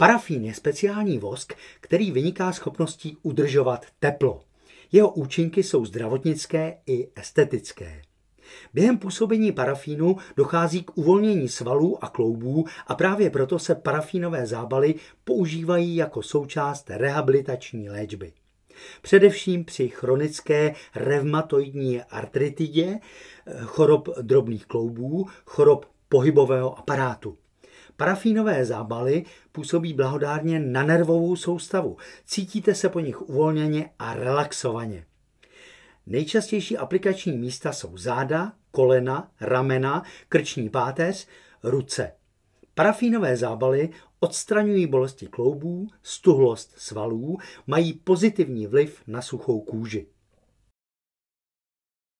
Parafín je speciální vosk, který vyniká schopností udržovat teplo. Jeho účinky jsou zdravotnické i estetické. Během působení parafínu dochází k uvolnění svalů a kloubů a právě proto se parafínové zábaly používají jako součást rehabilitační léčby. Především při chronické revmatoidní artritidě, eh, chorob drobných kloubů, chorob pohybového aparátu. Parafínové zábaly působí blahodárně na nervovou soustavu. Cítíte se po nich uvolněně a relaxovaně. Nejčastější aplikační místa jsou záda, kolena, ramena, krční páteř, ruce. Parafínové zábaly odstraňují bolesti kloubů, stuhlost svalů, mají pozitivní vliv na suchou kůži.